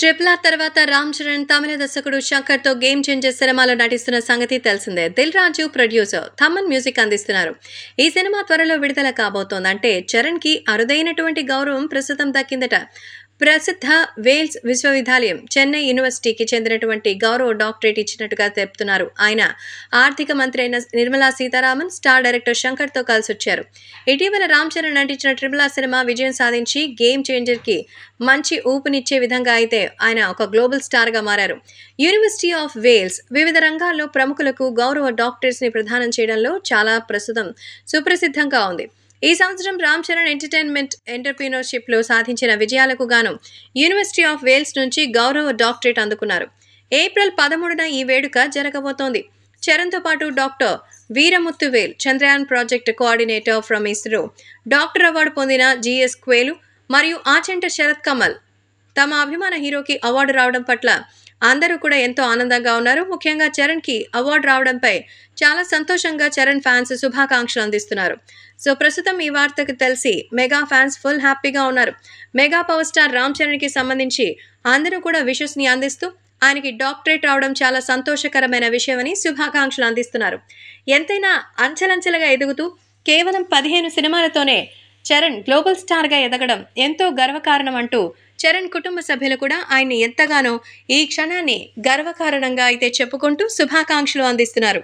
triple R తర్వాత రామ్ చరణ్ తమిళ దర్శకుడు శంకర్తో game changer సినిమాలో నటిస్తున్న సంగతి తెలిసిందే దిల్ రాజు ప్రొడ్యూసర్ థమన్ మ్యూజిక్ అందిస్తున్నారు ఈ సినిమా త్వరలో విడుదల కాబోతోందంటే చరణ్కి అరుదైనటువంటి గౌరవం ప్రస్తుతం దక్కిందట ప్రసిద్ధ వేల్స్ విశ్వవిద్యాలయం చెన్నై యూనివర్సిటీకి చెందినటువంటి గౌరవ డాక్టరేట్ ఇచ్చినట్టుగా తెలుపుతున్నారు ఆయన ఆర్థిక మంత్రి అయిన నిర్మలా సీతారామన్ స్టార్ డైరెక్టర్ శంకర్తో కలిసి వచ్చారు ఇటీవల రామ్ చరణ్ నటించిన ట్రిపుల్ ఆ సినిమా విజయం సాధించి గేమ్ కి మంచి ఊపునిచ్చే విధంగా అయితే ఆయన ఒక గ్లోబల్ స్టార్గా మారారు యూనివర్సిటీ ఆఫ్ వేల్స్ వివిధ రంగాల్లో ప్రముఖులకు గౌరవ ని ప్రదానం చేయడంలో చాలా ప్రస్తుతం సుప్రసిద్ధంగా ఉంది ఈ సంవత్సరం రామ్ చరణ్ ఎంటర్టైన్మెంట్ లో సాధించిన విజయాలకు గాను యూనివర్సిటీ ఆఫ్ వేల్స్ నుంచి గౌరవ డాక్టరేట్ అందుకున్నారు ఏప్రిల్ పదమూడున ఈ వేడుక జరగబోతోంది చరణ్తో పాటు doctor Veeramuthuvel Chandrayaan project coordinator from ISRO doctor award పొందిన జిఎస్ క్వేలు మరియు ఆచంట శరత్ కమల్ తమ అభిమాన హీరోకి అవార్డు రావడం పట్ల అందరూ కూడా ఎంతో ఆనందంగా ఉన్నారు ముఖ్యంగా చరణ్కి అవార్డు రావడంపై చాలా సంతోషంగా చరణ్ ఫ్యాన్స్ శుభాకాంక్షలు అందిస్తున్నారు సో ప్రస్తుతం ఈ వార్తకు తెలిసి మెగా ఫ్యాన్స్ ఫుల్ హ్యాపీగా ఉన్నారు మెగా పవర్ స్టార్ రామ్ చరణ్కి సంబంధించి అందరూ కూడా ని అందిస్తూ ఆయనకి డాక్టరేట్ రావడం చాలా సంతోషకరమైన విషయమని శుభాకాంక్షలు అందిస్తున్నారు ఎంతైనా అంచెలంచెలుగా ఎదుగుతూ కేవలం పదిహేను సినిమాలతోనే చరణ్ గ్లోబల్ స్టార్గా ఎదగడం ఎంతో గర్వకారణం అంటూ చరణ్ కుటుంబ సభ్యులు కూడా ఆయన్ని ఎంతగానో ఈ క్షణాన్ని గర్వకారణంగా అయితే చెప్పుకుంటూ శుభాకాంక్షలు అందిస్తున్నారు